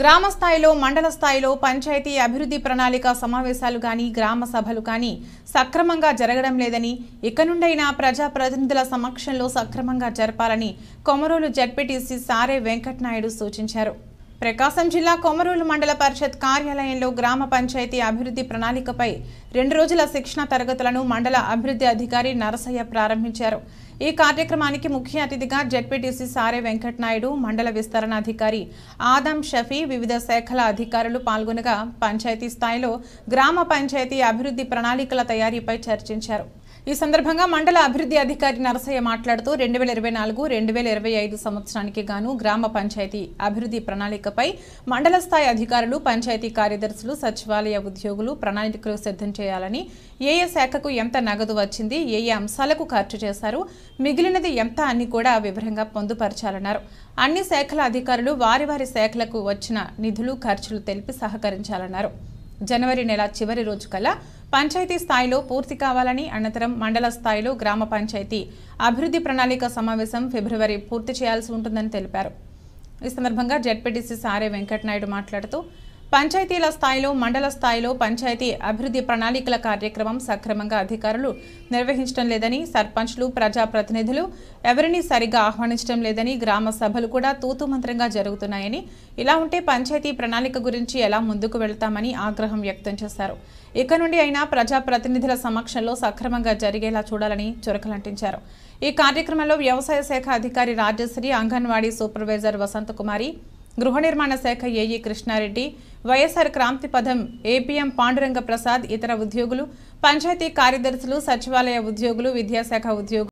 గ్రామ స్థాయిలో మండల స్థాయిలో పంచాయతీ అభివృద్ధి ప్రణాళిక సమావేశాలు కానీ గ్రామ సభలు కానీ సక్రమంగా జరగడం లేదని ఇక నుండైనా ప్రజాప్రతినిధుల సమక్షంలో సక్రమంగా జరపాలని కొమరోలు జడ్పీటీసీ సారే వెంకట్నాయుడు సూచించారు ప్రకాశం జిల్లా కొమరూలు మండల పరిషత్ కార్యాలయంలో గ్రామ పంచాయతీ అభివృద్ధి ప్రణాళికపై రెండు రోజుల శిక్షణ తరగతులను మండల అభివృద్ధి అధికారి నరసయ్య ప్రారంభించారు ఈ కార్యక్రమానికి ముఖ్య అతిథిగా జడ్పీటీసీ సారే వెంకటనాయుడు మండల విస్తరణ అధికారి ఆదం షఫీ వివిధ శాఖల అధికారులు పాల్గొనగా పంచాయతీ స్థాయిలో గ్రామ పంచాయతీ అభివృద్ధి ప్రణాళికల తయారీపై చర్చించారు ఈ సందర్భంగా మండల అభివృద్ధి అధికారి నరసయ్య మాట్లాడుతూ రెండు వేల ఇరవై నాలుగు రెండు వేల ఇరవై ఐదు సంవత్సరానికి గాను గ్రామ పంచాయతీ అభివృద్ధి ప్రణాళికపై మండల స్థాయి అధికారులు పంచాయతీ కార్యదర్శులు సచివాలయ ఉద్యోగులు ప్రణాళికలు సిద్ధం చేయాలని ఏ ఏ శాఖకు ఎంత నగదు వచ్చింది ఏ ఏ అంశాలకు ఖర్చు చేశారు మిగిలినది ఎంత అని కూడా వివరంగా పొందుపరచాలన్నారు అన్ని శాఖల అధికారులు వారి వారి శాఖలకు వచ్చిన నిధులు ఖర్చులు తెలిపి సహకరించాలన్నారు జనవరి నెల చివరి రోజు కల్లా పంచాయతీ స్థాయిలో పూర్తి కావాలని అనంతరం మండల స్థాయిలో గ్రామ పంచాయతీ అభివృద్ధి ప్రణాళిక సమావేశం ఫిబ్రవరి పూర్తి చేయాల్సి ఉంటుందని తెలిపారు ఈ సందర్భంగా జడ్పీటీసీ సారే వెంకటనాయుడు మాట్లాడుతూ పంచాయతీల స్థాయిలో మండల స్థాయిలో పంచాయతీ అభివృద్ధి ప్రణాళికల కార్యక్రమం సక్రమంగా అధికారులు నిర్వహించడం లేదని సర్పంచ్లు ప్రజాప్రతినిధులు ఎవరిని సరిగ్గా ఆహ్వానించడం లేదని గ్రామ సభలు కూడా తూతుమంత్రంగా జరుగుతున్నాయని ఇలా ఉంటే పంచాయతీ ప్రణాళిక గురించి ఎలా ముందుకు వెళ్తామని ఆగ్రహం వ్యక్తం చేశారు ఇక నుండి అయినా ప్రజాప్రతినిధుల సమక్షంలో సక్రమంగా జరిగేలా చూడాలని చురకలంటించారు ఈ కార్యక్రమంలో వ్యవసాయ శాఖ అధికారి రాజశ్రీ అంగన్వాడీ సూపర్వైజర్ వసంతకుమారి గృహ నిర్మాణ శాఖ ఏఈ కృష్ణారెడ్డి వైఎస్ఆర్ క్రాంతి పదం ఏపీఎం పాండురంగ ప్రసాద్ ఇతర ఉద్యోగులు పంచాయతీ కార్యదర్శులు సచివాలయ ఉద్యోగులు విద్యాశాఖ ఉద్యోగులు